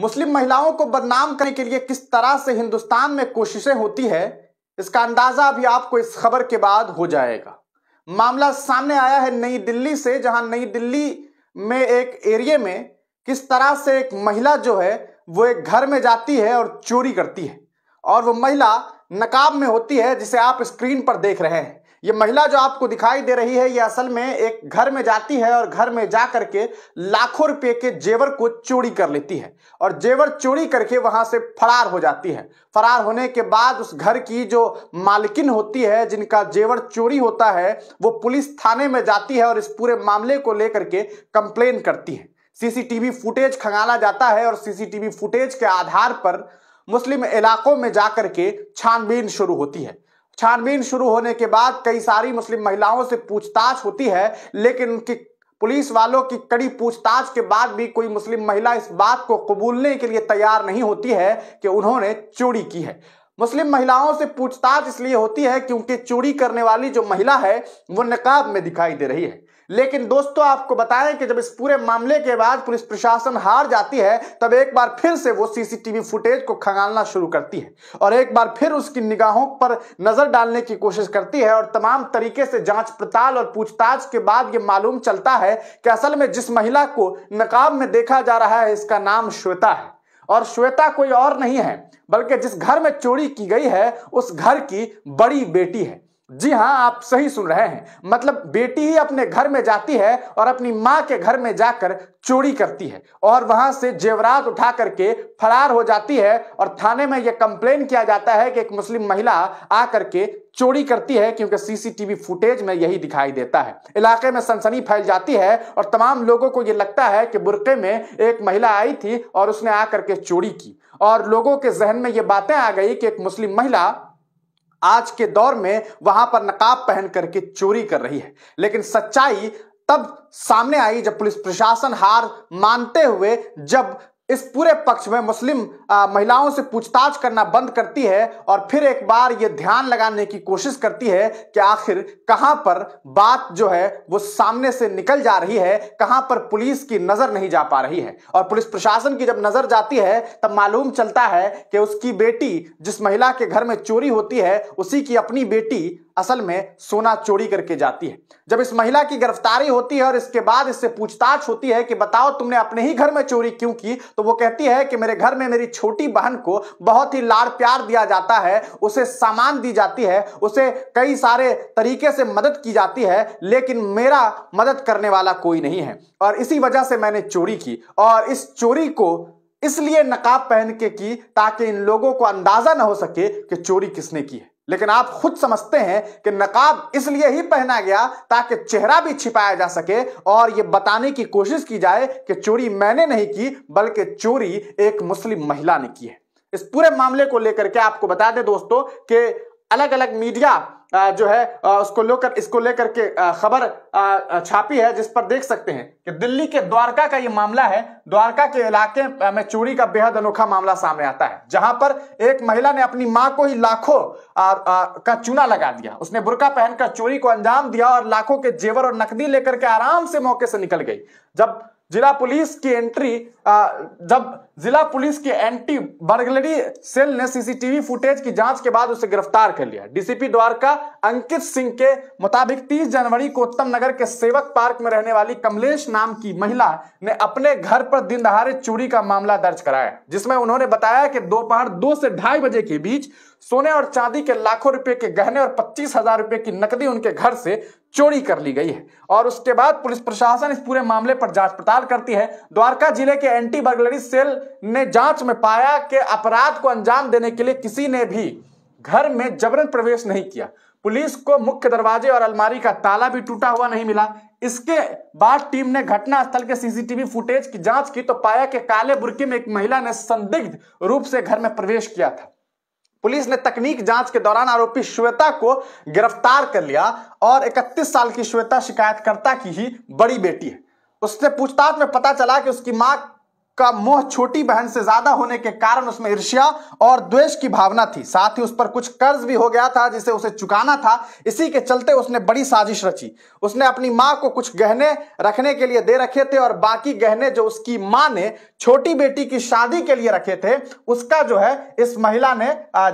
मुस्लिम महिलाओं को बदनाम करने के लिए किस तरह से हिंदुस्तान में कोशिशें होती है इसका अंदाजा भी आपको इस खबर के बाद हो जाएगा मामला सामने आया है नई दिल्ली से जहां नई दिल्ली में एक एरिए में किस तरह से एक महिला जो है वो एक घर में जाती है और चोरी करती है और वो महिला नकाब में होती है जिसे आप स्क्रीन पर देख रहे हैं ये महिला जो आपको दिखाई दे रही है ये असल में एक घर में जाती है और घर में जा करके लाखों रुपए के जेवर को चोरी कर लेती है और जेवर चोरी करके वहां से फरार हो जाती है फरार होने के बाद उस घर की जो मालकिन होती है जिनका जेवर चोरी होता है वो पुलिस थाने में जाती है और इस पूरे मामले को लेकर के कंप्लेन करती है सीसीटीवी फुटेज खंगाला जाता है और सीसीटीवी फुटेज के आधार पर मुस्लिम इलाकों में जाकर के छानबीन शुरू होती है छानबीन शुरू होने के बाद कई सारी मुस्लिम महिलाओं से पूछताछ होती है लेकिन उनकी पुलिस वालों की कड़ी पूछताछ के बाद भी कोई मुस्लिम महिला इस बात को कबूलने के लिए तैयार नहीं होती है कि उन्होंने चोरी की है मुस्लिम महिलाओं से पूछताछ इसलिए होती है क्योंकि चोरी करने वाली जो महिला है वो नकाब में दिखाई दे रही है लेकिन दोस्तों आपको बताएं कि जब इस पूरे मामले के बाद पुलिस प्रशासन हार जाती है तब एक बार फिर से वो सीसीटीवी फुटेज को खंगालना शुरू करती है और एक बार फिर उसकी निगाहों पर नजर डालने की कोशिश करती है और तमाम तरीके से जांच पड़ताल और पूछताछ के बाद ये मालूम चलता है कि असल में जिस महिला को नकाब में देखा जा रहा है इसका नाम श्वेता है और श्वेता कोई और नहीं है बल्कि जिस घर में चोरी की गई है उस घर की बड़ी बेटी है जी हाँ आप सही सुन रहे हैं मतलब बेटी ही अपने घर में जाती है और अपनी माँ के घर में जाकर चोरी करती है और वहां से जेवरात उठा करके फरार हो जाती है और थाने में यह कंप्लेन किया जाता है कि एक मुस्लिम महिला आकर के चोरी करती है क्योंकि सीसीटीवी फुटेज में यही दिखाई देता है इलाके में सनसनी फैल जाती है और तमाम लोगों को यह लगता है कि बुरके में एक महिला आई थी और उसने आकर के चोरी की और लोगों के जहन में ये बातें आ गई कि एक मुस्लिम महिला आज के दौर में वहां पर नकाब पहन करके चोरी कर रही है लेकिन सच्चाई तब सामने आई जब पुलिस प्रशासन हार मानते हुए जब इस पूरे पक्ष में मुस्लिम आ, महिलाओं से पूछताछ करना बंद करती है और फिर एक बार ये ध्यान लगाने की कोशिश करती है कि आखिर कहां पर बात जो है वो सामने से निकल जा रही है कहां पर पुलिस की नजर नहीं जा पा रही है और पुलिस प्रशासन की जब नजर जाती है तब मालूम चलता है कि उसकी बेटी जिस महिला के घर में चोरी होती है उसी की अपनी बेटी असल में सोना चोरी करके जाती है जब इस महिला की गिरफ्तारी होती है और इसके बाद इससे पूछताछ होती है कि बताओ तुमने अपने ही घर में चोरी क्यों की तो वो कहती है कि मेरे घर में मेरी छोटी बहन को बहुत ही लाड़ प्यार दिया जाता है उसे सामान दी जाती है उसे कई सारे तरीके से मदद की जाती है लेकिन मेरा मदद करने वाला कोई नहीं है और इसी वजह से मैंने चोरी की और इस चोरी को इसलिए नकाब पहन के की ताकि इन लोगों को अंदाजा ना हो सके कि चोरी किसने की है लेकिन आप खुद समझते हैं कि नकाब इसलिए ही पहना गया ताकि चेहरा भी छिपाया जा सके और यह बताने की कोशिश की जाए कि चोरी मैंने नहीं की बल्कि चोरी एक मुस्लिम महिला ने की है इस पूरे मामले को लेकर के आपको बता दें दोस्तों कि अलग अलग मीडिया जो है उसको लेकर इसको लेकर के खबर छापी है जिस पर देख सकते हैं कि दिल्ली के द्वारका का ये मामला है द्वारका के इलाके में चोरी का बेहद अनोखा मामला सामने आता है जहां पर एक महिला ने अपनी मां को ही लाखों का चूना लगा दिया उसने बुरका पहनकर चोरी को अंजाम दिया और लाखों के जेवर और नकदी लेकर के आराम से मौके से निकल गई जब जिला पुलिस की एंट्री जब जिला पुलिस के एंटी बर्गलरी सेल ने सीसीटीवी फुटेज की जांच के बाद उसे गिरफ्तार कर लिया डीसीपी द्वारका अंकित सिंह के मुताबिक 30 जनवरी को उत्तम नगर के सेवक पार्क में रहने वाली कमलेश नाम की महिला ने अपने घर पर दिन दहाड़े चोरी का मामला दर्ज कराया जिसमें उन्होंने बताया कि दोपहर दो से ढाई बजे के बीच सोने और चांदी के लाखों रुपए के गहने और पच्चीस हजार रुपए की नकदी उनके घर से चोरी कर ली गई है और उसके बाद पुलिस प्रशासन इस पूरे मामले पर जांच पड़ताल करती है द्वारका जिले के एंटी बर्गलरी सेल ने जांच में पाया कि अपराध को अंजाम देने के लिए किसी ने भी घर में जबरन प्रवेश नहीं किया पुलिस को मुख्य दरवाजे और अलमारी का ताला भी टूटा हुआ नहीं मिला इसके बाद टीम ने घटनास्थल के सीसीटीवी फुटेज की जांच की तो पाया कि काले बुरके में एक महिला ने संदिग्ध रूप से घर में प्रवेश किया था पुलिस ने तकनीक जांच के दौरान आरोपी श्वेता को गिरफ्तार कर लिया और 31 साल की श्वेता शिकायतकर्ता की ही बड़ी बेटी है उससे पूछताछ में पता चला कि उसकी मां का मोह छोटी बहन से ज्यादा होने के कारण उसमें ईर्ष्या और द्वेष की भावना थी साथ ही उस पर कुछ कर्ज भी हो गया था जिसे उसे चुकाना था इसी के चलते उसने बड़ी साजिश रची उसने अपनी माँ को कुछ गहने रखने के लिए दे रखे थे और बाकी गहने जो उसकी माँ ने छोटी बेटी की शादी के लिए रखे थे उसका जो है इस महिला ने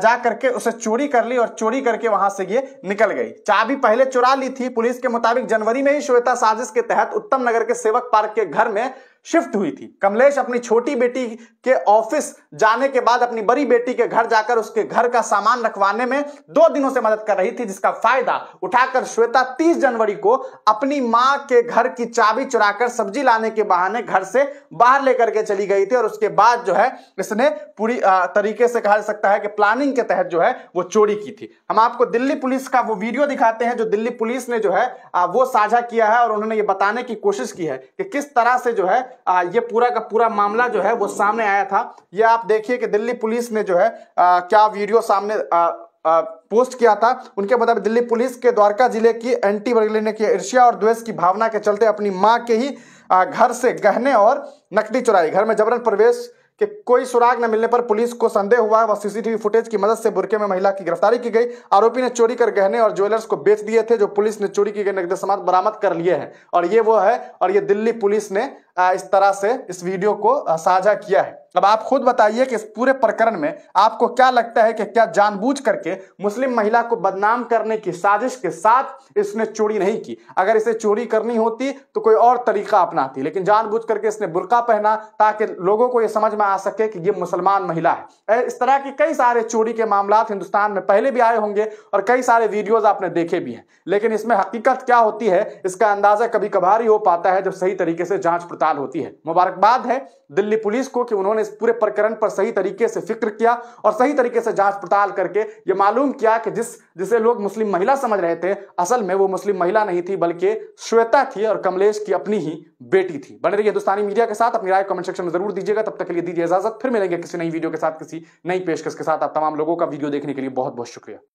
जा करके उसे चोरी कर ली और चोरी करके वहां से ये निकल गई चाबी पहले चुरा ली थी पुलिस के मुताबिक जनवरी में ही श्वेता साजिश के तहत उत्तम नगर के सेवक पार्क के घर में शिफ्ट हुई थी कमलेश अपनी छोटी बेटी के ऑफिस जाने के बाद अपनी बड़ी बेटी के घर जाकर उसके घर का सामान रखवाने में दो दिनों से मदद कर रही थी जिसका फायदा उठाकर श्वेता 30 जनवरी को अपनी मां के घर की चाबी चुराकर सब्जी लाने के बहाने घर से बाहर लेकर के चली गई थी और उसके बाद जो है इसने पूरी तरीके से कहा जा सकता है कि प्लानिंग के तहत जो है वो चोरी की थी हम आपको दिल्ली पुलिस का वो वीडियो दिखाते हैं जो दिल्ली पुलिस ने जो है वो साझा किया है और उन्होंने ये बताने की कोशिश की है कि किस तरह से जो है आ, ये पूरा का पूरा मामला जो है वो सामने आया था ये आप देखिए कि दिल्ली पुलिस ने जो है आ, क्या वीडियो सामने आ, आ, पोस्ट किया था उनके मुताबिक दिल्ली पुलिस के द्वारका जिले की एंटी बरेली ने की ईर्ष्या और द्वेष की भावना के चलते अपनी माँ के ही घर से गहने और नकदी चुराई घर में जबरन प्रवेश कि कोई सुराग न मिलने पर पुलिस को संदेह हुआ है वह सीसीटीवी फुटेज की मदद से बुरके में महिला की गिरफ्तारी की गई आरोपी ने चोरी कर गहने और ज्वेलर्स को बेच दिए थे जो पुलिस ने चोरी की गई नकदी सामान बरामद कर लिए हैं और ये वो है और ये दिल्ली पुलिस ने इस तरह से इस वीडियो को साझा किया है अब आप खुद बताइए कि इस पूरे प्रकरण में आपको क्या लगता है कि क्या जानबूझ करके मुस्लिम महिला को बदनाम करने की साजिश के साथ इसने चोरी नहीं की अगर इसे चोरी करनी होती तो कोई और तरीका अपनाती लेकिन जानबूझ करके इसने बुरका पहना ताकि लोगों को यह समझ में आ सके कि ये मुसलमान महिला है इस तरह के कई सारे चोरी के मामला हिंदुस्तान में पहले भी आए होंगे और कई सारे वीडियोज आपने देखे भी हैं लेकिन इसमें हकीकत क्या होती है इसका अंदाजा कभी कभार ही हो पाता है जब सही तरीके से जांच पड़ता पड़ताल होती है मुबारकबाद है दिल्ली पुलिस को कि उन्होंने इस पूरे प्रकरण पर सही तरीके से फिक्र किया और सही तरीके से जांच पड़ताल करके ये मालूम किया कि जिस जिसे लोग मुस्लिम महिला समझ रहे थे असल में वो मुस्लिम महिला नहीं थी बल्कि श्वेता थी और कमलेश की अपनी ही बेटी थी बने रही हिंदुस्तानी मीडिया के साथ अपनी राय कमेंट सेक्शन में जरूर दीजिएगा तब तक के लिए दीजिए इजाजत फिर मिलेंगे किसी नई वीडियो के साथ किसी नई पेशकश के साथ आप तमाम लोगों का वीडियो देखने के लिए बहुत बहुत शुक्रिया